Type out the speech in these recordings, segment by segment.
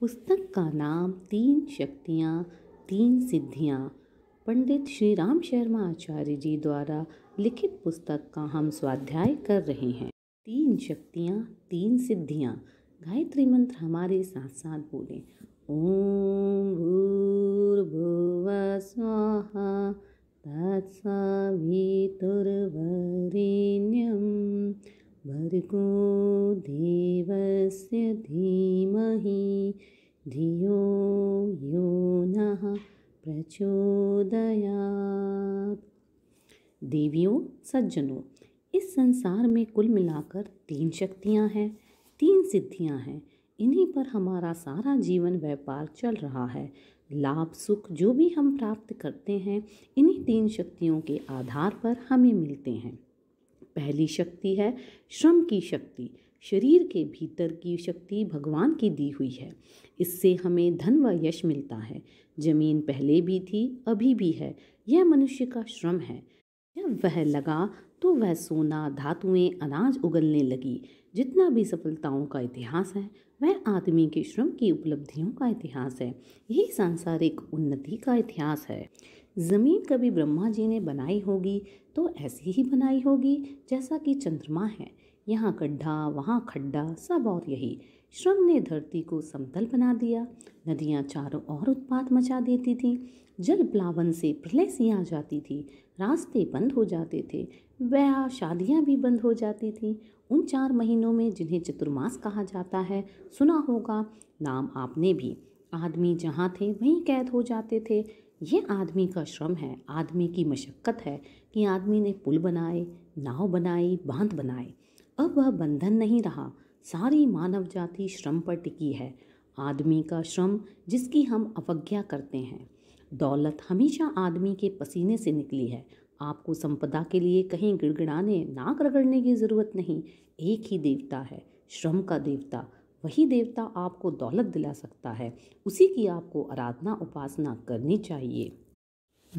पुस्तक का नाम तीन शक्तियाँ तीन सिद्धियाँ पंडित श्री राम शर्मा आचार्य जी द्वारा लिखित पुस्तक का हम स्वाध्याय कर रहे हैं तीन शक्तियाँ तीन सिद्धियाँ गायत्री मंत्र हमारे साथ साथ बोलें ओम भूर्भुव स्वाहा तत्सवितुर्वरिण्यम भर्गो देवस्य धीमहि धियो यो नः प्रचोदयात् देवियों सज्जनों इस संसार में कुल मिलाकर तीन शक्तियां हैं तीन सिद्धियां हैं इन्हीं पर हमारा सारा जीवन व्यापार चल रहा है लाभ सुख जो भी हम प्राप्त करते हैं इन्हीं तीन शक्तियों के आधार पर हमें मिलते हैं पहली शक्ति है श्रम की शक्ति शरीर के भीतर की शक्ति भगवान की दी हुई है इससे हमें धन व यश मिलता है जमीन पहले भी थी अभी भी है यह मनुष्य का श्रम है जब वह लगा तो वह सोना धातुएं अनाज उगलने लगी जितना भी सफलताओं का इतिहास है वह आदमी के श्रम की उपलब्धियों का इतिहास है यही सांसारिक उन्नति का इतिहास है ज़मीन कभी ब्रह्मा जी ने बनाई होगी तो ऐसी ही बनाई होगी जैसा कि चंद्रमा है यहाँ गड्ढा वहाँ खड्डा सब और यही श्रम ने धरती को समतल बना दिया नदियाँ चारों ओर उत्पात मचा देती थीं जल प्लावन से प्रलय सी आ जाती थी रास्ते बंद हो जाते थे वह शादियाँ भी बंद हो जाती थीं उन चार महीनों में जिन्हें चतुर्मास कहा जाता है सुना होगा नाम आपने भी आदमी जहाँ थे वहीं कैद हो जाते थे ये आदमी का श्रम है आदमी की मशक्क़त है कि आदमी ने पुल बनाए नाव बनाई बांध बनाए अब वह बंधन नहीं रहा सारी मानव जाति श्रम पर टिकी है आदमी का श्रम जिसकी हम अवज्ञा करते हैं दौलत हमेशा आदमी के पसीने से निकली है आपको संपदा के लिए कहीं गिड़गिड़ाने नाक रगड़ने की ज़रूरत नहीं एक ही देवता है श्रम का देवता वही देवता आपको दौलत दिला सकता है उसी की आपको आराधना उपासना करनी चाहिए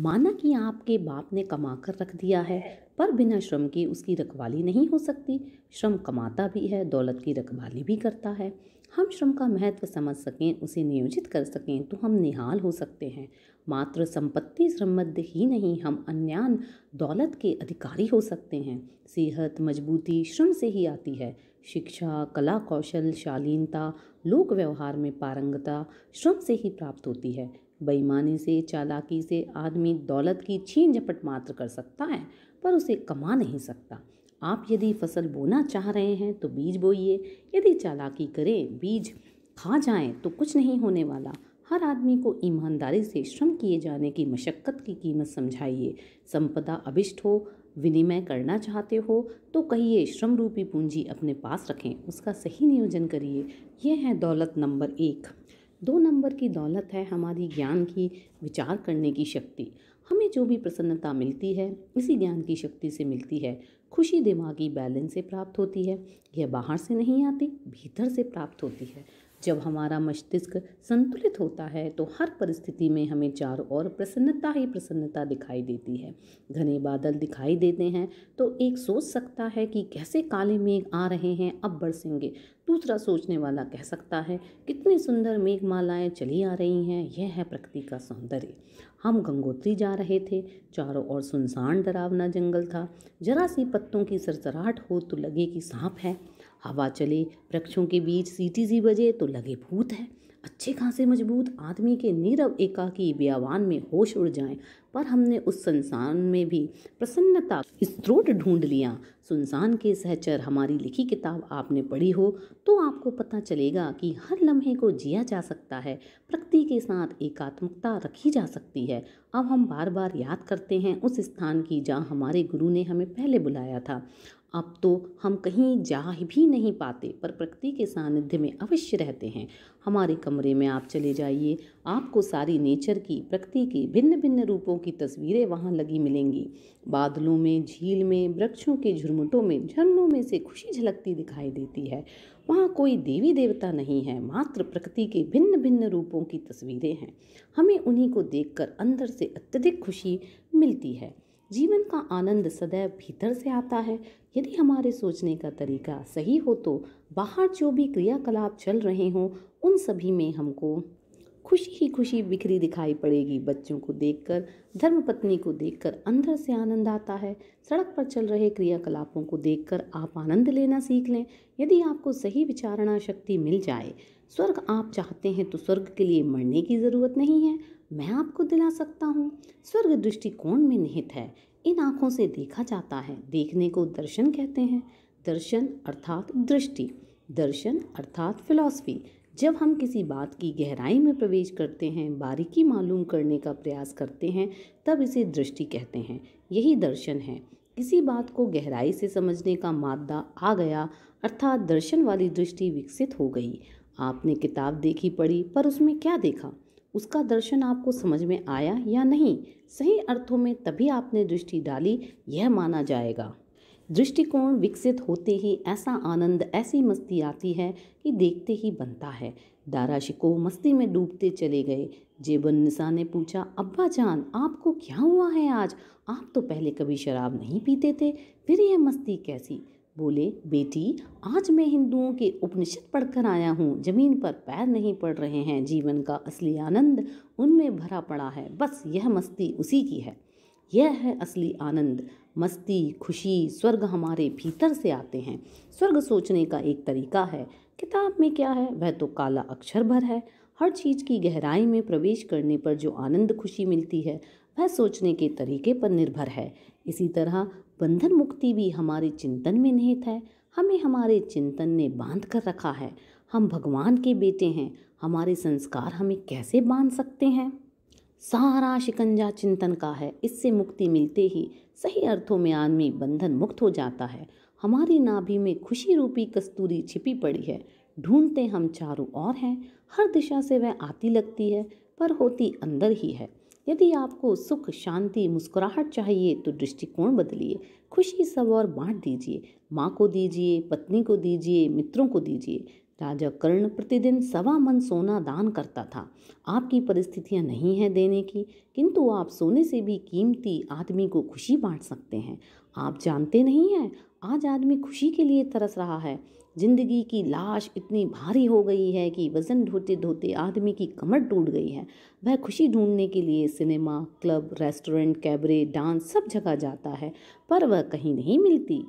माना कि आपके बाप ने कमा कर रख दिया है पर बिना श्रम के उसकी रखवाली नहीं हो सकती श्रम कमाता भी है दौलत की रखवाली भी करता है हम श्रम का महत्व समझ सकें उसे नियोजित कर सकें तो हम निहाल हो सकते हैं मात्र संपत्ति श्रमबद्ध ही नहीं हम अन्यान दौलत के अधिकारी हो सकते हैं सेहत मजबूती श्रम से ही आती है शिक्षा कला कौशल शालीनता लोक व्यवहार में पारंगता श्रम से ही प्राप्त होती है बेईमानी से चालाकी से आदमी दौलत की छीन झपट मात्र कर सकता है पर उसे कमा नहीं सकता आप यदि फसल बोना चाह रहे हैं तो बीज बोइए यदि चालाकी करें बीज खा जाएं तो कुछ नहीं होने वाला हर आदमी को ईमानदारी से श्रम किए जाने की मशक्क़त की कीमत समझाइए संपदा अभिष्ट हो विनिमय करना चाहते हो तो कहिए श्रम रूपी पूंजी अपने पास रखें उसका सही नियोजन करिए यह है दौलत नंबर एक दो नंबर की दौलत है हमारी ज्ञान की विचार करने की शक्ति हमें जो भी प्रसन्नता मिलती है इसी ज्ञान की शक्ति से मिलती है खुशी दिमागी बैलेंस से प्राप्त होती है यह बाहर से नहीं आती भीतर से प्राप्त होती है जब हमारा मस्तिष्क संतुलित होता है तो हर परिस्थिति में हमें चारों ओर प्रसन्नता ही प्रसन्नता दिखाई देती है घने बादल दिखाई देते हैं तो एक सोच सकता है कि कैसे काले मेघ आ रहे हैं अब बरसेंगे दूसरा सोचने वाला कह सकता है कितनी सुंदर मेघमालाएं चली आ रही हैं यह है प्रकृति का सौंदर्य हम गंगोत्री जा रहे थे चारों ओर सुनसान डरावना जंगल था जरा सी पत्तों की सरसराहट हो तो लगे कि सांप है हवा चले वृक्षों के बीच सीटी सी बजे तो लगे भूत है अच्छे खासे मजबूत आदमी के नीरव एकाकी व्यावान में होश उड़ जाए पर हमने उस संसान में भी प्रसन्नता स्त्रोत ढूंढ लिया सुनसान के सहचर हमारी लिखी किताब आपने पढ़ी हो तो आपको पता चलेगा कि हर लम्हे को जिया जा सकता है प्रकृति के साथ एकात्मकता रखी जा सकती है अब हम बार बार याद करते हैं उस स्थान की जहाँ हमारे गुरु ने हमें पहले बुलाया था अब तो हम कहीं जा भी नहीं पाते पर प्रकृति के सानिध्य में अवश्य रहते हैं हमारे कमरे में आप चले जाइए आपको सारी नेचर की प्रकृति की भिन्न भिन्न रूपों की तस्वीरें वहाँ लगी मिलेंगी बादलों में झील में वृक्षों के झुरमुटों में झरनों में से खुशी झलकती दिखाई देती है वहाँ कोई देवी देवता नहीं है मात्र प्रकृति के भिन्न भिन्न रूपों की तस्वीरें हैं हमें उन्हीं को देखकर अंदर से अत्यधिक खुशी मिलती है जीवन का आनंद सदैव भीतर से आता है यदि हमारे सोचने का तरीका सही हो तो बाहर जो भी क्रियाकलाप चल रहे हों उन सभी में हमको खुशी ही खुशी बिखरी दिखाई पड़ेगी बच्चों को देखकर धर्मपत्नी को देखकर अंदर से आनंद आता है सड़क पर चल रहे क्रियाकलापों को देखकर आप आनंद लेना सीख लें यदि आपको सही विचारणा शक्ति मिल जाए स्वर्ग आप चाहते हैं तो स्वर्ग के लिए मरने की ज़रूरत नहीं है मैं आपको दिला सकता हूँ स्वर्ग दृष्टिकोण में निहित है इन आँखों से देखा जाता है देखने को दर्शन कहते हैं दर्शन अर्थात दृष्टि दर्शन अर्थात फिलॉसफी जब हम किसी बात की गहराई में प्रवेश करते हैं बारीकी मालूम करने का प्रयास करते हैं तब इसे दृष्टि कहते हैं यही दर्शन है किसी बात को गहराई से समझने का मादा आ गया अर्थात दर्शन वाली दृष्टि विकसित हो गई आपने किताब देखी पढ़ी पर उसमें क्या देखा उसका दर्शन आपको समझ में आया या नहीं सही अर्थों में तभी आपने दृष्टि डाली यह माना जाएगा दृष्टिकोण विकसित होते ही ऐसा आनंद ऐसी मस्ती आती है कि देखते ही बनता है दारा शिको मस्ती में डूबते चले गए जेबन निसा ने पूछा अब्बा जान आपको क्या हुआ है आज आप तो पहले कभी शराब नहीं पीते थे फिर यह मस्ती कैसी बोले बेटी आज मैं हिंदुओं के उपनिषद पढ़कर आया हूँ जमीन पर पैर नहीं पड़ रहे हैं जीवन का असली आनंद उनमें भरा पड़ा है बस यह मस्ती उसी की है यह है असली आनंद मस्ती खुशी स्वर्ग हमारे भीतर से आते हैं स्वर्ग सोचने का एक तरीका है किताब में क्या है वह तो काला अक्षर भर है हर चीज़ की गहराई में प्रवेश करने पर जो आनंद खुशी मिलती है वह सोचने के तरीके पर निर्भर है इसी तरह बंधन मुक्ति भी हमारे चिंतन में निहित है हमें हमारे चिंतन ने बांध कर रखा है हम भगवान के बेटे हैं हमारे संस्कार हमें कैसे बांध सकते हैं सारा शिकंजा चिंतन का है इससे मुक्ति मिलते ही सही अर्थों में आदमी बंधन मुक्त हो जाता है हमारी नाभि में खुशी रूपी कस्तूरी छिपी पड़ी है ढूंढते हम चारों ओर हैं हर दिशा से वह आती लगती है पर होती अंदर ही है यदि आपको सुख शांति मुस्कुराहट चाहिए तो दृष्टिकोण बदलिए खुशी सब और बांट दीजिए माँ को दीजिए पत्नी को दीजिए मित्रों को दीजिए राजा कर्ण प्रतिदिन सवा मन सोना दान करता था आपकी परिस्थितियां नहीं हैं देने की किंतु आप सोने से भी कीमती आदमी को खुशी बांट सकते हैं आप जानते नहीं हैं आज आदमी खुशी के लिए तरस रहा है ज़िंदगी की लाश इतनी भारी हो गई है कि वज़न ढोते धोते आदमी की कमर टूट गई है वह खुशी ढूंढने के लिए cinema club restaurant cabaret dance सब जगह जाता है पर वह कहीं नहीं मिलती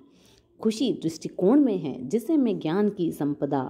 खुशी दृष्टिकोण में है जिसे मैं ज्ञान की संपदा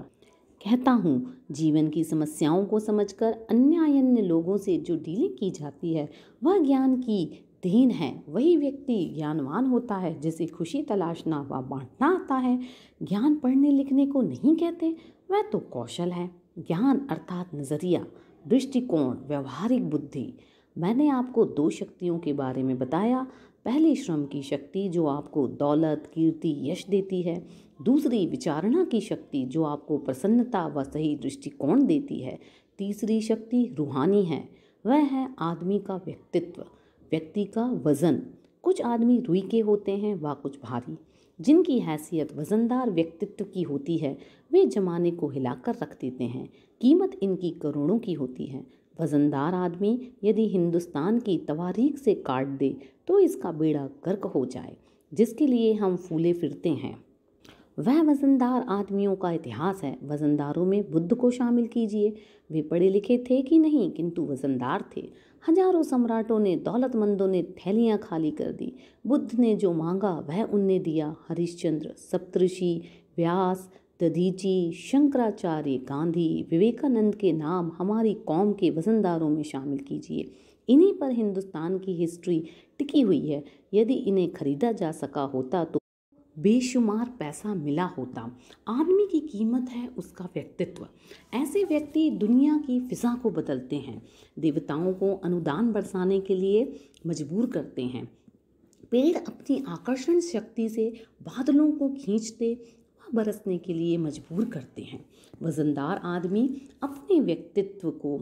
कहता हूँ जीवन की समस्याओं को समझकर अन्य अन्य लोगों से जो डीलिंग की जाती है वह ज्ञान की दीन है वही व्यक्ति ज्ञानवान होता है जिसे खुशी तलाशना व बांटना आता है ज्ञान पढ़ने लिखने को नहीं कहते वह तो कौशल है ज्ञान अर्थात नज़रिया दृष्टिकोण व्यवहारिक बुद्धि मैंने आपको दो शक्तियों के बारे में बताया पहली श्रम की शक्ति जो आपको दौलत कीर्ति यश देती है दूसरी विचारणा की शक्ति जो आपको प्रसन्नता व सही दृष्टिकोण देती है तीसरी शक्ति रूहानी है वह है आदमी का व्यक्तित्व व्यक्ति का वज़न कुछ आदमी रुई के होते हैं व कुछ भारी जिनकी हैसियत वज़नदार व्यक्तित्व की होती है वे जमाने को हिलाकर रख देते हैं कीमत इनकी करोड़ों की होती है वज़नदार आदमी यदि हिंदुस्तान की तवारीख से काट दे तो इसका बेड़ा गर्क हो जाए जिसके लिए हम फूले फिरते हैं वह वज़नदार आदमियों का इतिहास है वज़नदारों में बुद्ध को शामिल कीजिए वे पढ़े लिखे थे कि नहीं किंतु वज़नदार थे हजारों सम्राटों ने दौलतमंदों ने थैलियाँ खाली कर दी बुद्ध ने जो मांगा वह उनने दिया हरिश्चंद्र सप्तषि व्यास दधीची शंकराचार्य गांधी विवेकानंद के नाम हमारी कौम के वजनदारों में शामिल कीजिए इन्हीं पर हिंदुस्तान की हिस्ट्री टिकी हुई है यदि इन्हें खरीदा जा सका होता तो बेशुमार पैसा मिला होता आदमी की कीमत है उसका व्यक्तित्व ऐसे व्यक्ति दुनिया की फिजा को बदलते हैं देवताओं को अनुदान बरसाने के लिए मजबूर करते हैं पेड़ अपनी आकर्षण शक्ति से बादलों को खींचते बरसने के लिए मजबूर करते हैं वज़नदार आदमी अपने व्यक्तित्व को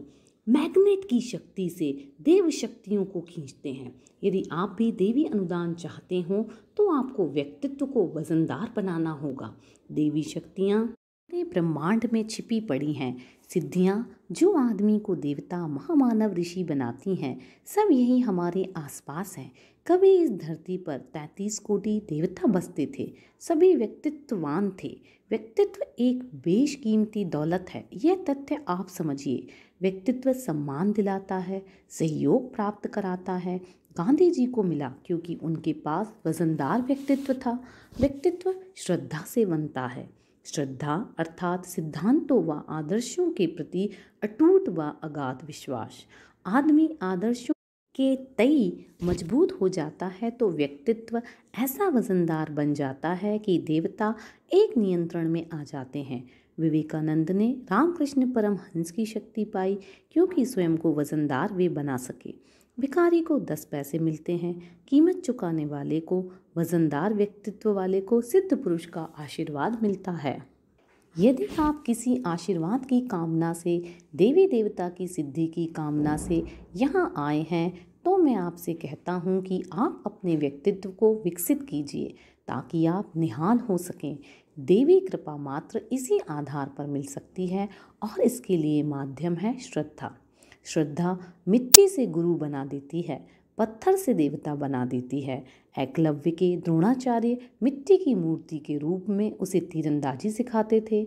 मैग्नेट की शक्ति से देव शक्तियों को खींचते हैं यदि आप भी देवी अनुदान चाहते हो तो आपको व्यक्तित्व को वजनदार बनाना होगा देवी शक्तियाँ पूरे ब्रह्मांड में छिपी पड़ी हैं सिद्धियाँ जो आदमी को देवता महामानव ऋषि बनाती हैं सब यही हमारे आसपास हैं कभी इस धरती पर तैंतीस कोटि देवता बसते थे सभी व्यक्तित्ववान थे व्यक्तित्व एक बेशकीमती दौलत है यह तथ्य आप समझिए व्यक्तित्व सम्मान दिलाता है सहयोग प्राप्त कराता है गांधी जी को मिला क्योंकि उनके पास वजनदार व्यक्तित्व था व्यक्तित्व श्रद्धा से बनता है श्रद्धा अर्थात सिद्धांतों व आदर्शों के प्रति अटूट व अगाध विश्वास आदमी आदर्शों के तई मजबूत हो जाता है तो व्यक्तित्व ऐसा वजनदार बन जाता है कि देवता एक नियंत्रण में आ जाते हैं विवेकानंद ने रामकृष्ण परमहंस की शक्ति पाई क्योंकि स्वयं को वजनदार वे बना सके भिखारी को दस पैसे मिलते हैं कीमत चुकाने वाले को वजनदार व्यक्तित्व वाले को सिद्ध पुरुष का आशीर्वाद मिलता है यदि आप किसी आशीर्वाद की कामना से देवी देवता की सिद्धि की कामना से यहाँ आए हैं तो मैं आपसे कहता हूँ कि आप अपने व्यक्तित्व को विकसित कीजिए ताकि आप निहाल हो सकें देवी कृपा मात्र इसी आधार पर मिल सकती है और इसके लिए माध्यम है श्रद्धा श्रद्धा मिट्टी से गुरु बना देती है पत्थर से देवता बना देती है एकलव्य के द्रोणाचार्य मिट्टी की मूर्ति के रूप में उसे तीरंदाजी सिखाते थे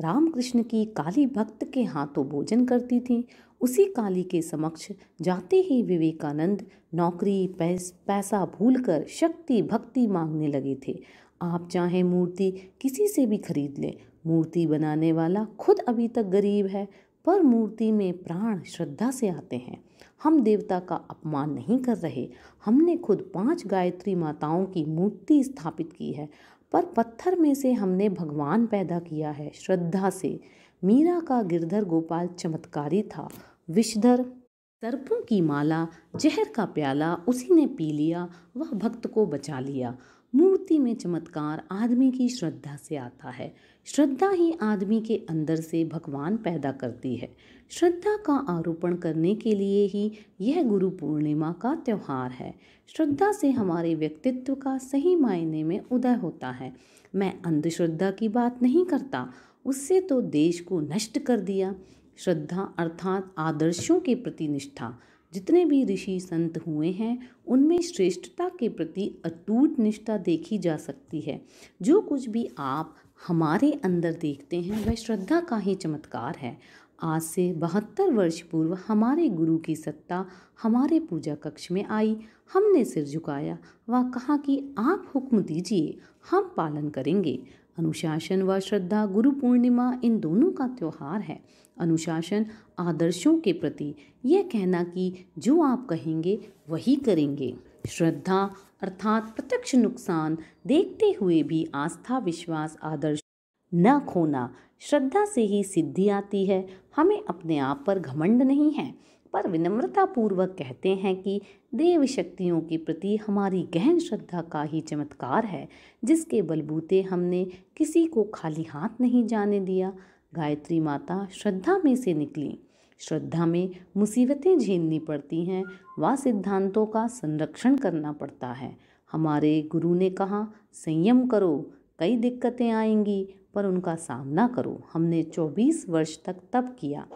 रामकृष्ण की काली भक्त के हाथों भोजन करती थी उसी काली के समक्ष जाते ही विवेकानंद नौकरी पैस, पैसा भूलकर शक्ति भक्ति मांगने लगे थे आप चाहे मूर्ति किसी से भी खरीद लें मूर्ति बनाने वाला खुद अभी तक गरीब है पर मूर्ति में प्राण श्रद्धा से आते हैं हम देवता का अपमान नहीं कर रहे हमने खुद पांच गायत्री माताओं की मूर्ति स्थापित की है पर पत्थर में से हमने भगवान पैदा किया है श्रद्धा से मीरा का गिरधर गोपाल चमत्कारी था विषधर सर्पों की माला जहर का प्याला उसी ने पी लिया वह भक्त को बचा लिया मूर्ति में चमत्कार आदमी की श्रद्धा से आता है श्रद्धा ही आदमी के अंदर से भगवान पैदा करती है श्रद्धा का आरोपण करने के लिए ही यह गुरु पूर्णिमा का त्यौहार है श्रद्धा से हमारे व्यक्तित्व का सही मायने में उदय होता है मैं अंधश्रद्धा की बात नहीं करता उससे तो देश को नष्ट कर दिया श्रद्धा अर्थात आदर्शों के प्रति निष्ठा जितने भी ऋषि संत हुए हैं उनमें श्रेष्ठता के प्रति अटूट निष्ठा देखी जा सकती है जो कुछ भी आप हमारे अंदर देखते हैं वह श्रद्धा का ही चमत्कार है आज से बहत्तर वर्ष पूर्व हमारे गुरु की सत्ता हमारे पूजा कक्ष में आई हमने सिर झुकाया व कहा कि आप हुक्म दीजिए हम पालन करेंगे अनुशासन व श्रद्धा गुरु पूर्णिमा इन दोनों का त्यौहार है अनुशासन आदर्शों के प्रति यह कहना कि जो आप कहेंगे वही करेंगे श्रद्धा अर्थात प्रत्यक्ष नुकसान देखते हुए भी आस्था विश्वास आदर्श न खोना श्रद्धा से ही सिद्धि आती है हमें अपने आप पर घमंड नहीं है पर विनम्रता पूर्वक कहते हैं कि देव शक्तियों के प्रति हमारी गहन श्रद्धा का ही चमत्कार है जिसके बलबूते हमने किसी को खाली हाथ नहीं जाने दिया गायत्री माता श्रद्धा में से निकली श्रद्धा में मुसीबतें झेलनी पड़ती हैं व सिद्धांतों का संरक्षण करना पड़ता है हमारे गुरु ने कहा संयम करो कई दिक्कतें आएंगी पर उनका सामना करो हमने चौबीस वर्ष तक तप किया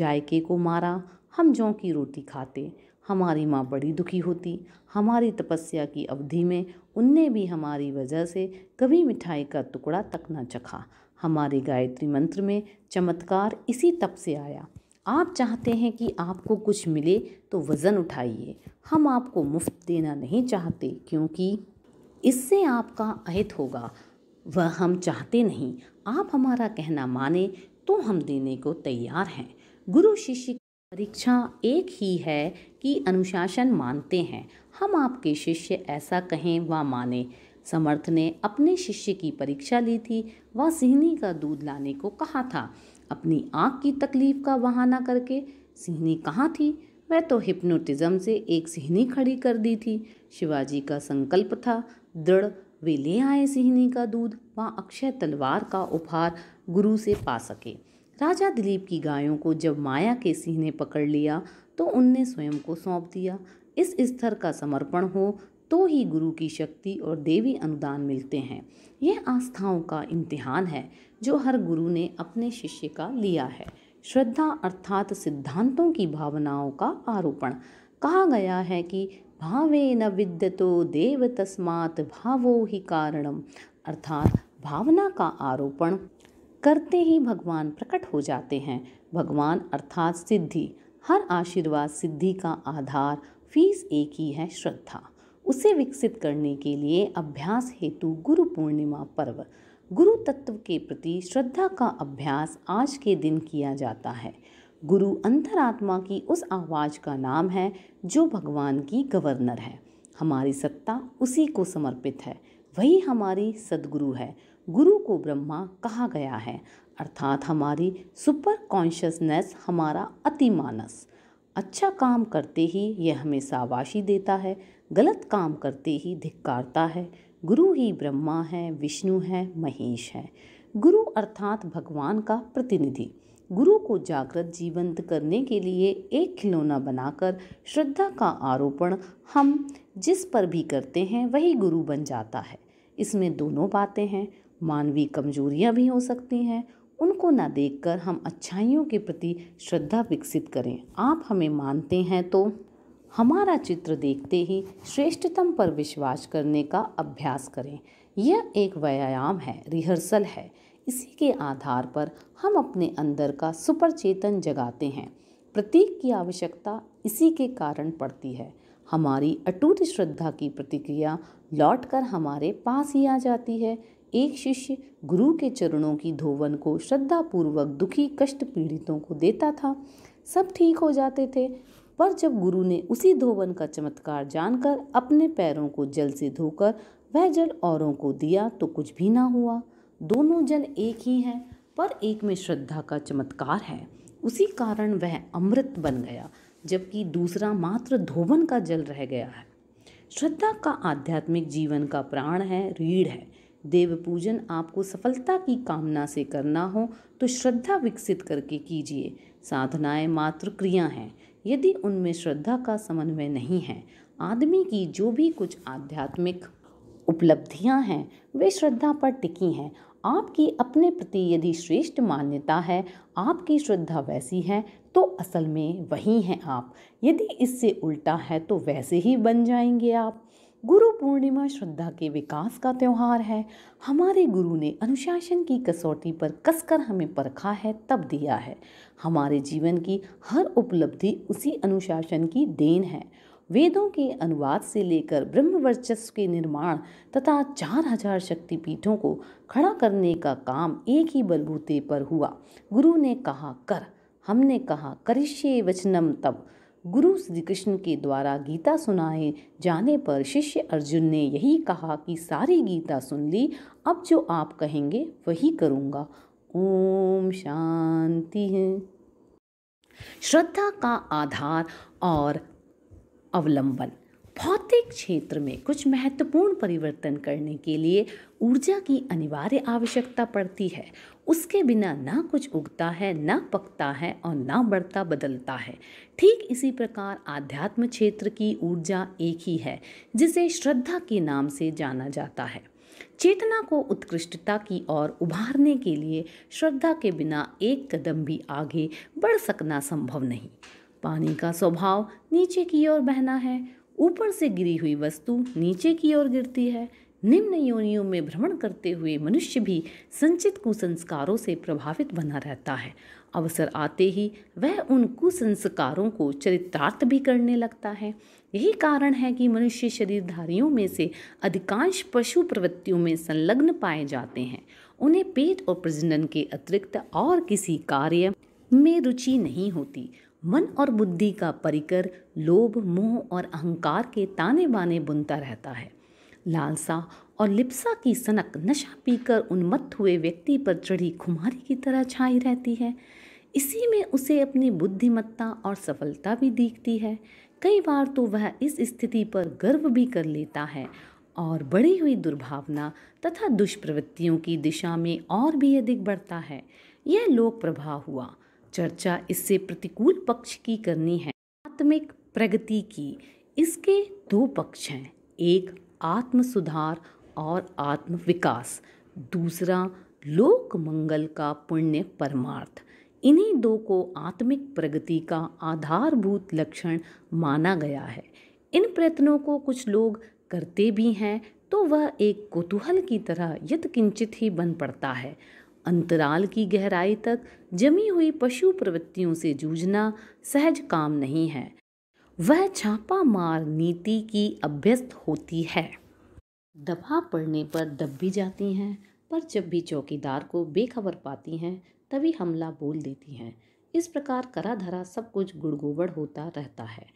जायके को मारा हम जौ की रोटी खाते हमारी माँ बड़ी दुखी होती हमारी तपस्या की अवधि में उनने भी हमारी वजह से कभी मिठाई का टुकड़ा तक न चखा हमारे गायत्री मंत्र में चमत्कार इसी तप से आया आप चाहते हैं कि आपको कुछ मिले तो वज़न उठाइए हम आपको मुफ्त देना नहीं चाहते क्योंकि इससे आपका अहित होगा वह हम चाहते नहीं आप हमारा कहना माने तो हम देने को तैयार हैं गुरु शिष्य परीक्षा एक ही है कि अनुशासन मानते हैं हम आपके शिष्य ऐसा कहें व माने समर्थ ने अपने शिष्य की परीक्षा ली थी व सिहनी का दूध लाने को कहा था अपनी आँख की तकलीफ का बहाना करके सिहनी कहाँ थी वह तो हिप्नोटिज्म से एक सिहनी खड़ी कर दी थी शिवाजी का संकल्प था दृढ़ वे ले आए सिहनी का दूध व अक्षय तलवार का उपहार गुरु से पा सके राजा दिलीप की गायों को जब माया के सिंह ने पकड़ लिया तो उनने स्वयं को सौंप दिया इस स्तर का समर्पण हो तो ही गुरु की शक्ति और देवी अनुदान मिलते हैं यह आस्थाओं का इम्तिहान है जो हर गुरु ने अपने शिष्य का लिया है श्रद्धा अर्थात सिद्धांतों की भावनाओं का आरोपण कहा गया है कि भावेन विद्यतो देव तस्मात भावो ही कारणम अर्थात भावना का आरोपण करते ही भगवान प्रकट हो जाते हैं भगवान अर्थात सिद्धि हर आशीर्वाद सिद्धि का आधार फीस एक ही है श्रद्धा उसे विकसित करने के लिए अभ्यास हेतु गुरु पूर्णिमा पर्व गुरु तत्व के प्रति श्रद्धा का अभ्यास आज के दिन किया जाता है गुरु अंतरात्मा की उस आवाज़ का नाम है जो भगवान की गवर्नर है हमारी सत्ता उसी को समर्पित है वही हमारी सदगुरु है गुरु को ब्रह्मा कहा गया है अर्थात हमारी सुपर कॉन्शसनेस हमारा अतिमानस अच्छा काम करते ही यह हमें शाबाशी देता है गलत काम करते ही धिक्कारता है गुरु ही ब्रह्मा है विष्णु है महेश है गुरु अर्थात भगवान का प्रतिनिधि गुरु को जागृत जीवंत करने के लिए एक खिलौना बनाकर श्रद्धा का आरोपण हम जिस पर भी करते हैं वही गुरु बन जाता है इसमें दोनों बातें हैं मानवीय कमजोरियां भी हो सकती हैं उनको ना देखकर हम अच्छाइयों के प्रति श्रद्धा विकसित करें आप हमें मानते हैं तो हमारा चित्र देखते ही श्रेष्ठतम पर विश्वास करने का अभ्यास करें यह एक व्यायाम है रिहर्सल है इसी के आधार पर हम अपने अंदर का सुपर चेतन जगाते हैं प्रतीक की आवश्यकता इसी के कारण पड़ती है हमारी अटूट श्रद्धा की प्रतिक्रिया लौट कर हमारे पास ही आ जाती है एक शिष्य गुरु के चरणों की धोवन को श्रद्धापूर्वक दुखी कष्ट पीड़ितों को देता था सब ठीक हो जाते थे पर जब गुरु ने उसी धोवन का चमत्कार जानकर अपने पैरों को जल से धोकर वह जल औरों को दिया तो कुछ भी ना हुआ दोनों जन एक ही हैं पर एक में श्रद्धा का चमत्कार है उसी कारण वह अमृत बन गया जबकि दूसरा मात्र धोबन का जल रह गया है श्रद्धा का आध्यात्मिक जीवन का प्राण है रीढ़ है देव पूजन आपको सफलता की कामना से करना हो तो श्रद्धा विकसित करके कीजिए साधनाएं मात्र क्रिया हैं यदि उनमें श्रद्धा का समन्वय नहीं है आदमी की जो भी कुछ आध्यात्मिक उपलब्धियां हैं वे श्रद्धा पर टिकी हैं आपकी अपने प्रति यदि श्रेष्ठ मान्यता है आपकी श्रद्धा वैसी है तो असल में वही हैं आप यदि इससे उल्टा है तो वैसे ही बन जाएंगे आप गुरु पूर्णिमा श्रद्धा के विकास का त्यौहार है हमारे गुरु ने अनुशासन की कसौटी पर कसकर हमें परखा है तब दिया है हमारे जीवन की हर उपलब्धि उसी अनुशासन की देन है वेदों के अनुवाद से लेकर ब्रह्म वर्चस्व के निर्माण तथा चार हजार शक्तिपीठों को खड़ा करने का काम एक ही बलबूते पर हुआ गुरु ने कहा कर हमने कहा करिष्य वचनम तब गुरु श्री कृष्ण के द्वारा गीता सुनाए जाने पर शिष्य अर्जुन ने यही कहा कि सारी गीता सुन ली अब जो आप कहेंगे वही करूँगा ओम शांति है श्रद्धा का आधार और अवलंबन भौतिक क्षेत्र में कुछ महत्वपूर्ण परिवर्तन करने के लिए ऊर्जा की अनिवार्य आवश्यकता पड़ती है उसके बिना ना कुछ उगता है ना पकता है और ना बढ़ता बदलता है ठीक इसी प्रकार आध्यात्म क्षेत्र की ऊर्जा एक ही है जिसे श्रद्धा के नाम से जाना जाता है चेतना को उत्कृष्टता की ओर उभारने के लिए श्रद्धा के बिना एक कदम भी आगे बढ़ सकना संभव नहीं पानी का स्वभाव नीचे की ओर बहना है ऊपर से गिरी हुई वस्तु नीचे की ओर गिरती है निम्न योनियों में भ्रमण करते हुए मनुष्य भी संचित कुसंस्कारों से प्रभावित बना रहता है अवसर आते ही वह उन कुसंस्कारों को चरितार्थ भी करने लगता है यही कारण है कि मनुष्य शरीरधारियों में से अधिकांश पशु प्रवृत्तियों में संलग्न पाए जाते हैं उन्हें पेट और प्रजनन के अतिरिक्त और किसी कार्य में रुचि नहीं होती मन और बुद्धि का परिकर लोभ मोह और अहंकार के ताने बाने बुनता रहता है लालसा और लिप्सा की सनक नशा पीकर उन्मत्त हुए व्यक्ति पर चढ़ी खुमारी की तरह छाई रहती है इसी में उसे अपनी बुद्धिमत्ता और सफलता भी दिखती है कई बार तो वह इस स्थिति पर गर्व भी कर लेता है और बढ़ी हुई दुर्भावना तथा दुष्प्रवृत्तियों की दिशा में और भी अधिक बढ़ता है यह लोक प्रभाव हुआ चर्चा इससे प्रतिकूल पक्ष की करनी है आत्मिक प्रगति की इसके दो पक्ष हैं एक आत्म सुधार और आत्म विकास दूसरा लोक मंगल का पुण्य परमार्थ इन्हीं दो को आत्मिक प्रगति का आधारभूत लक्षण माना गया है इन प्रयत्नों को कुछ लोग करते भी हैं तो वह एक कुतूहल की तरह यथकिंचित ही बन पड़ता है अंतराल की गहराई तक जमी हुई पशु प्रवृत्तियों से जूझना सहज काम नहीं है वह छापा मार नीति की अभ्यस्त होती है दफा पड़ने पर दब भी जाती हैं पर जब भी चौकीदार को बेखबर पाती हैं तभी हमला बोल देती हैं इस प्रकार करा धरा सब कुछ गुड़गोबड़ होता रहता है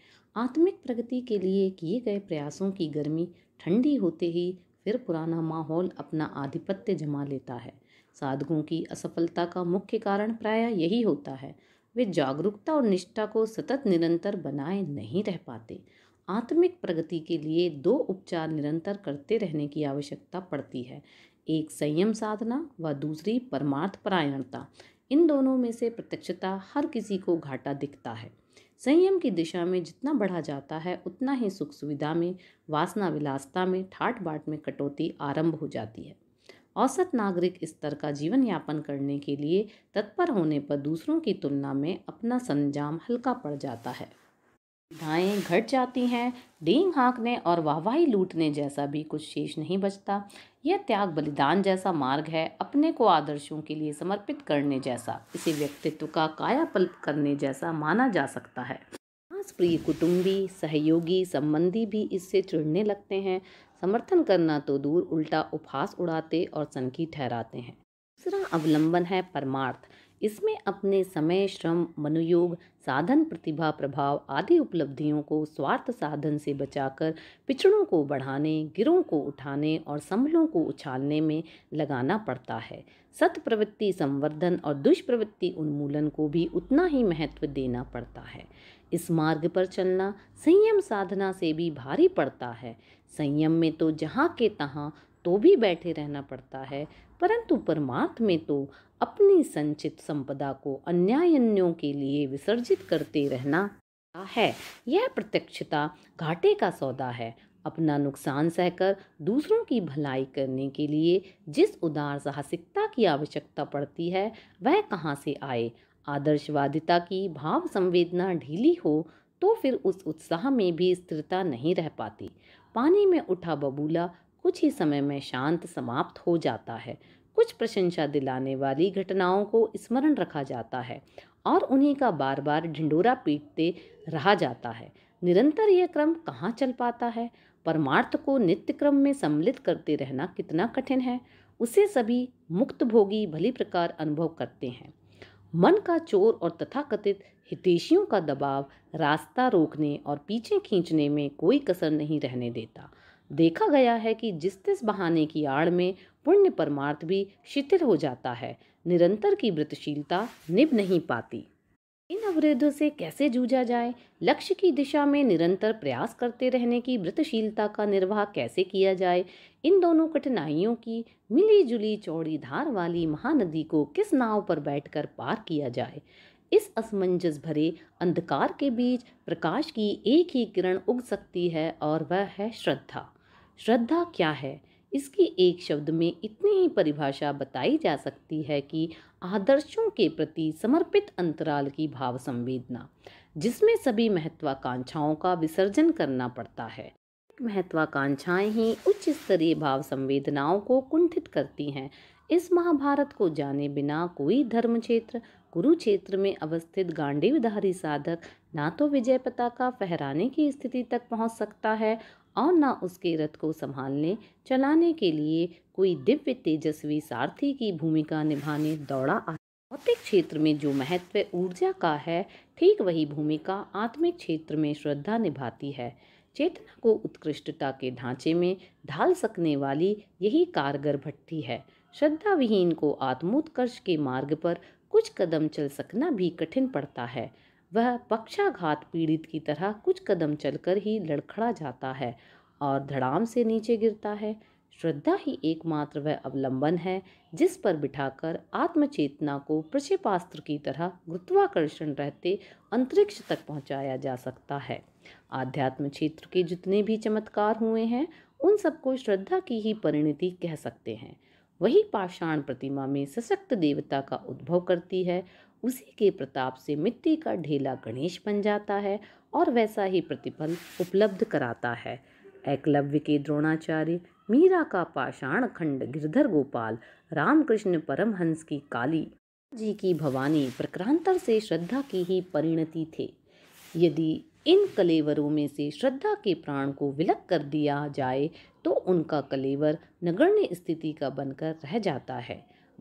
आत्मिक प्रगति के लिए किए गए प्रयासों की गर्मी ठंडी होते ही फिर पुराना माहौल अपना आधिपत्य जमा लेता है साधकों की असफलता का मुख्य कारण प्रायः यही होता है वे जागरूकता और निष्ठा को सतत निरंतर बनाए नहीं रह पाते आत्मिक प्रगति के लिए दो उपचार निरंतर करते रहने की आवश्यकता पड़ती है एक संयम साधना व दूसरी परमार्थ परायणता इन दोनों में से प्रत्यक्षता हर किसी को घाटा दिखता है संयम की दिशा में जितना बढ़ा जाता है उतना ही सुख सुविधा में वासना विलासता में ठाट बाट में कटौती आरंभ हो जाती है औसत नागरिक स्तर का जीवन यापन करने के लिए तत्पर होने पर दूसरों की तुलना में अपना संजाम हल्का पड़ जाता है धाएँ घट जाती हैं डींग हाँकने और वाहवाही लूटने जैसा भी कुछ शेष नहीं बचता यह त्याग बलिदान जैसा मार्ग है अपने को आदर्शों के लिए समर्पित करने जैसा इसे व्यक्तित्व का कायापल्प करने जैसा माना जा सकता है प्रिय कुटुंबी सहयोगी संबंधी भी इससे चुड़ने लगते हैं समर्थन करना तो दूर उल्टा उपहास उड़ाते और सनकी ठहराते हैं दूसरा अवलंबन है परमार्थ इसमें अपने समय श्रम मनोयोग साधन प्रतिभा प्रभाव आदि उपलब्धियों को स्वार्थ साधन से बचाकर पिछड़ों को बढ़ाने गिरों को उठाने और संभलों को उछालने में लगाना पड़ता है सत प्रवृत्ति संवर्धन और दुष्प्रवृत्ति उन्मूलन को भी उतना ही महत्व देना पड़ता है इस मार्ग पर चलना संयम साधना से भी भारी पड़ता है संयम में तो जहाँ के तहाँ तो भी बैठे रहना पड़ता है परंतु परमार्थ में तो अपनी संचित संपदा को अन्यायन्यों के लिए विसर्जित करते रहना है यह प्रत्यक्षता घाटे का सौदा है अपना नुकसान सहकर दूसरों की भलाई करने के लिए जिस उदार साहसिकता की आवश्यकता पड़ती है वह कहाँ से आए आदर्शवादिता की भाव संवेदना ढीली हो तो फिर उस उत्साह में भी स्थिरता नहीं रह पाती पानी में उठा बबूला कुछ ही समय में शांत समाप्त हो जाता है कुछ प्रशंसा दिलाने वाली घटनाओं को स्मरण रखा जाता है और उन्हीं का बार बार ढिंडोरा पीटते रहा जाता है निरंतर यह क्रम कहाँ चल पाता है परमार्थ को नित्य क्रम में सम्मिलित करते रहना कितना कठिन है उसे सभी मुक्त भोगी भली प्रकार अनुभव करते हैं मन का चोर और तथाकथित हितेशियों का दबाव रास्ता रोकने और पीछे खींचने में कोई कसर नहीं रहने देता देखा गया है कि जिस तिस बहाने की आड़ में पुण्य परमार्थ भी शिथिल हो जाता है निरंतर की वृतशीलता निभ नहीं पाती इन अवरोधों से कैसे जूझा जाए लक्ष्य की दिशा में निरंतर प्रयास करते रहने की वृतशीलता का निर्वाह कैसे किया जाए इन दोनों कठिनाइयों की मिली जुली चौड़ी धार वाली महानदी को किस नाव पर बैठकर पार किया जाए इस असमंजस भरे अंधकार के बीच प्रकाश की एक ही किरण उग सकती है और वह है श्रद्धा श्रद्धा क्या है इसकी एक शब्द में इतनी ही परिभाषा बताई जा सकती है कि आदर्शों के प्रति समर्पित अंतराल की भाव संवेदना जिसमें सभी महत्वाकांक्षाओं का विसर्जन करना पड़ता है महत्वाकांक्षाएं ही उच्च स्तरीय भाव संवेदनाओं को कुंठित करती हैं इस महाभारत को जाने बिना कोई धर्म क्षेत्र कुरुक्षेत्र में अवस्थित गांडीवधारी साधक ना तो विजय पताका फहराने की स्थिति तक पहुंच सकता है और ना उसके रथ को संभालने चलाने के लिए कोई दिव्य तेजस्वी सारथी की भूमिका निभाने दौड़ा आ भौतिक क्षेत्र में जो महत्व ऊर्जा का है ठीक वही भूमिका आत्मिक क्षेत्र में श्रद्धा निभाती है चेतना को उत्कृष्टता के ढांचे में ढाल सकने वाली यही कारगर भट्टी है श्रद्धा विहीन को आत्मोत्कर्ष के मार्ग पर कुछ कदम चल सकना भी कठिन पड़ता है वह पक्षाघात पीड़ित की तरह कुछ कदम चलकर ही लड़खड़ा जाता है और धड़ाम से नीचे गिरता है श्रद्धा ही एकमात्र वह अवलंबन है जिस पर बिठाकर आत्मचेतना को प्रक्षेपास्त्र की तरह गुरुत्वाकर्षण रहते अंतरिक्ष तक पहुंचाया जा सकता है आध्यात्म क्षेत्र के जितने भी चमत्कार हुए हैं उन सबको श्रद्धा की ही परिणति कह सकते हैं वही पाषाण प्रतिमा में सशक्त देवता का उद्भव करती है उसी के प्रताप से मिट्टी का ढेला गणेश बन जाता है और वैसा ही प्रतिफल उपलब्ध कराता है एकलव्य के द्रोणाचार्य मीरा का पाषाण खंड गिरधर गोपाल रामकृष्ण परमहंस की काली जी की भवानी प्रक्रांतर से श्रद्धा की ही परिणति थे यदि इन कलेवरों में से श्रद्धा के प्राण को विलक कर दिया जाए तो उनका कलेवर नगण्य स्थिति का बनकर रह जाता है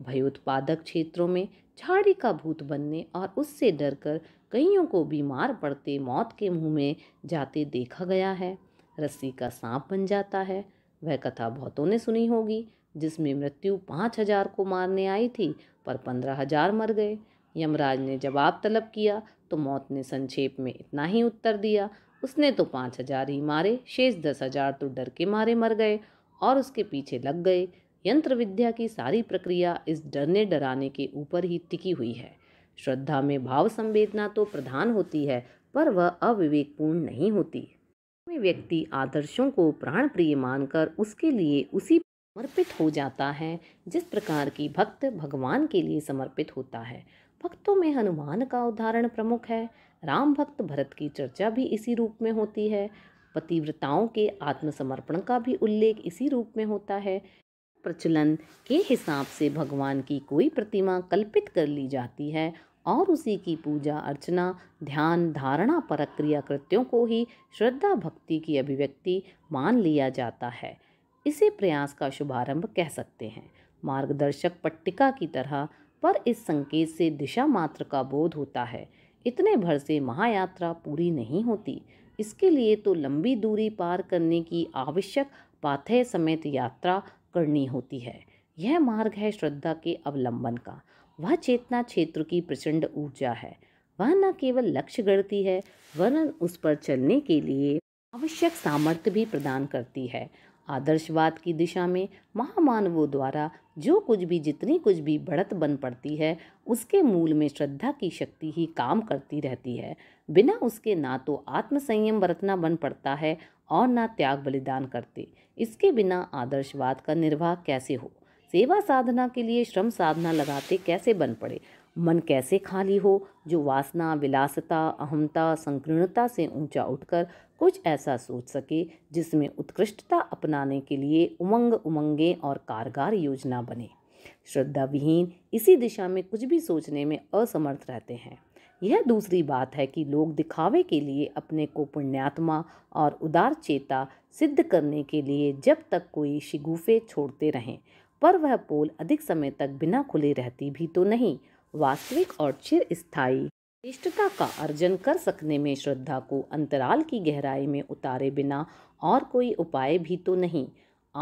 भयोत्पादक क्षेत्रों में झाड़ी का भूत बनने और उससे डरकर कईयों को बीमार पड़ते मौत के मुंह में जाते देखा गया है रस्सी का सांप बन जाता है वह कथा बहुतों ने सुनी होगी जिसमें मृत्यु पाँच हजार को मारने आई थी पर पंद्रह हजार मर गए यमराज ने जवाब तलब किया तो मौत ने संक्षेप में इतना ही उत्तर दिया उसने तो पाँच हजार ही मारे शेष दस हजार तो डर के मारे मर गए और उसके पीछे लग गए यंत्र विद्या की सारी प्रक्रिया इस डरने डराने के ऊपर ही टिकी हुई है श्रद्धा में भाव संवेदना तो प्रधान होती है पर वह अविवेकपूर्ण नहीं होती व्यक्ति आदर्शों को प्राण प्रिय मानकर उसके लिए उसी समर्पित हो जाता है जिस प्रकार की भक्त भगवान के लिए समर्पित होता है भक्तों में हनुमान का उदाहरण प्रमुख है राम भक्त भरत की चर्चा भी इसी रूप में होती है पतिव्रताओं के आत्मसमर्पण का भी उल्लेख इसी रूप में होता है प्रचलन के हिसाब से भगवान की कोई प्रतिमा कल्पित कर ली जाती है और उसी की पूजा अर्चना ध्यान धारणा पर कृत्यों को ही श्रद्धा भक्ति की अभिव्यक्ति मान लिया जाता है इसे प्रयास का शुभारंभ कह सकते हैं मार्गदर्शक पट्टिका की तरह पर इस संकेत से दिशा मात्र का बोध होता है इतने भर से महायात्रा पूरी नहीं होती इसके लिए तो लंबी दूरी पार करने की आवश्यक पाथे समेत यात्रा करनी होती है यह मार्ग है श्रद्धा के अवलंबन का वह चेतना क्षेत्र की प्रचंड ऊर्जा है वह न केवल लक्ष्य गढ़ती है वरन उस पर चलने के लिए आवश्यक सामर्थ्य भी प्रदान करती है आदर्शवाद की दिशा में महामानवों द्वारा जो कुछ भी जितनी कुछ भी बढ़त बन पड़ती है उसके मूल में श्रद्धा की शक्ति ही काम करती रहती है बिना उसके ना तो आत्मसंयम बरतना बन पड़ता है और ना त्याग बलिदान करते इसके बिना आदर्शवाद का निर्वाह कैसे हो सेवा साधना के लिए श्रम साधना लगाते कैसे बन पड़े मन कैसे खाली हो जो वासना विलासता अहमता संकीर्णता से ऊंचा उठकर कुछ ऐसा सोच सके जिसमें उत्कृष्टता अपनाने के लिए उमंग उमंगें और कारगर योजना बने श्रद्धा विहीन इसी दिशा में कुछ भी सोचने में असमर्थ रहते हैं यह दूसरी बात है कि लोग दिखावे के लिए अपने को पुण्यात्मा और उदार चेता सिद्ध करने के लिए जब तक कोई शिगुफे छोड़ते रहें पर वह पोल अधिक समय तक बिना खुले रहती भी तो नहीं वास्तविक और चिर स्थायी श्रेष्ठता का अर्जन कर सकने में श्रद्धा को अंतराल की गहराई में उतारे बिना और कोई उपाय भी तो नहीं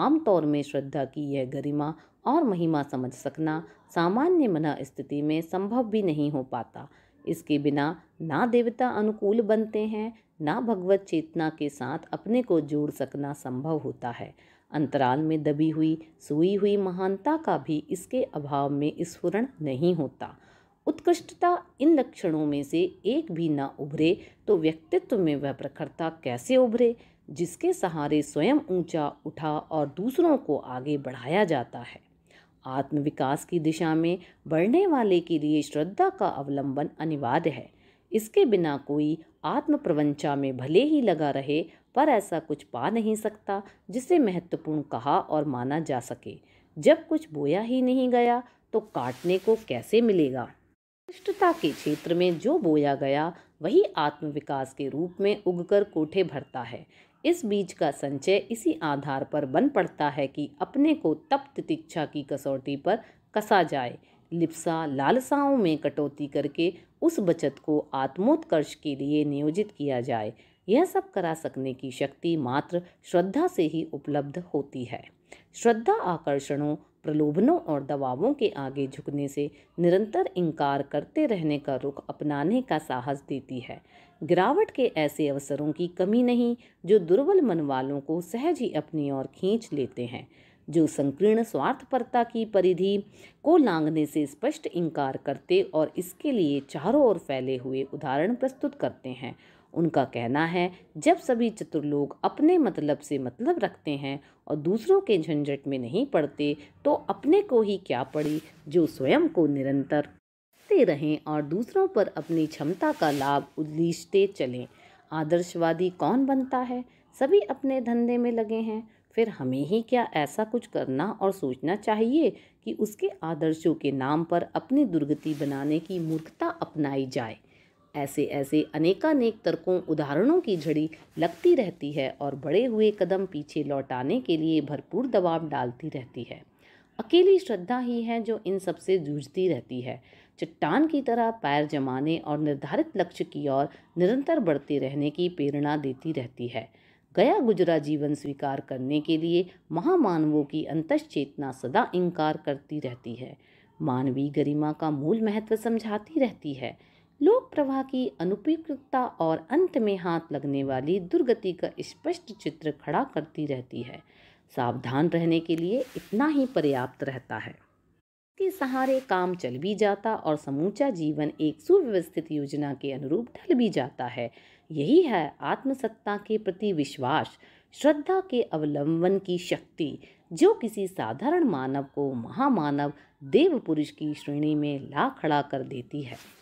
आमतौर में श्रद्धा की यह गरिमा और महिमा समझ सकना सामान्य मना स्थिति में संभव भी नहीं हो पाता इसके बिना ना देवता अनुकूल बनते हैं ना भगवत चेतना के साथ अपने को जोड़ सकना संभव होता है अंतराल में दबी हुई सोई हुई महानता का भी इसके अभाव में स्फुरण नहीं होता उत्कृष्टता इन लक्षणों में से एक भी ना उभरे तो व्यक्तित्व में वह प्रखरता कैसे उभरे जिसके सहारे स्वयं ऊंचा उठा और दूसरों को आगे बढ़ाया जाता है आत्मविकास की दिशा में बढ़ने वाले के लिए श्रद्धा का अवलंबन अनिवार्य है इसके बिना कोई आत्म प्रवंचा में भले ही लगा रहे पर ऐसा कुछ पा नहीं सकता जिसे महत्वपूर्ण कहा और माना जा सके जब कुछ बोया ही नहीं गया तो काटने को कैसे मिलेगा शिष्टता के क्षेत्र में जो बोया गया वही आत्मविकास के रूप में उगकर कोठे भरता है इस बीज का संचय इसी आधार पर बन पड़ता है कि अपने को तप्त तिक्षा की कसौटी पर कसा जाए लिप्सा लालसाओं में कटौती करके उस बचत को आत्मोत्कर्ष के लिए नियोजित किया जाए यह सब करा सकने की शक्ति मात्र श्रद्धा से ही उपलब्ध होती है श्रद्धा आकर्षणों प्रलोभनों और दबावों के आगे झुकने से निरंतर इनकार करते रहने का रुख अपनाने का साहस देती है गिरावट के ऐसे अवसरों की कमी नहीं जो दुर्बल मन वालों को सहज ही अपनी ओर खींच लेते हैं जो संकीर्ण स्वार्थपरता की परिधि को लांगने से स्पष्ट इनकार करते और इसके लिए चारों ओर फैले हुए उदाहरण प्रस्तुत करते हैं उनका कहना है जब सभी चतुर लोग अपने मतलब से मतलब रखते हैं और दूसरों के झंझट में नहीं पड़ते तो अपने को ही क्या पड़ी जो स्वयं को निरंतर करते रहें और दूसरों पर अपनी क्षमता का लाभ उलीजते चलें आदर्शवादी कौन बनता है सभी अपने धंधे में लगे हैं फिर हमें ही क्या ऐसा कुछ करना और सोचना चाहिए कि उसके आदर्शों के नाम पर अपनी दुर्गति बनाने की मूर्खता अपनाई जाए ऐसे ऐसे अनेकानेक तर्कों उदाहरणों की झड़ी लगती रहती है और बड़े हुए कदम पीछे लौटाने के लिए भरपूर दबाव डालती रहती है अकेली श्रद्धा ही है जो इन सब से जूझती रहती है चट्टान की तरह पैर जमाने और निर्धारित लक्ष्य की ओर निरंतर बढ़ते रहने की प्रेरणा देती रहती है गया गुजरा जीवन स्वीकार करने के लिए महामानवों की अंतश चेतना सदा इंकार करती रहती है मानवीय गरिमा का मूल महत्व समझाती रहती है लोक प्रवाह की अनुपयुक्तता और अंत में हाथ लगने वाली दुर्गति का स्पष्ट चित्र खड़ा करती रहती है सावधान रहने के लिए इतना ही पर्याप्त रहता है के सहारे काम चल भी जाता और समूचा जीवन एक सुव्यवस्थित योजना के अनुरूप ढल भी जाता है यही है आत्मसत्ता के प्रति विश्वास श्रद्धा के अवलंबन की शक्ति जो किसी साधारण मानव को महामानव देव पुरुष की श्रेणी में ला खड़ा कर देती है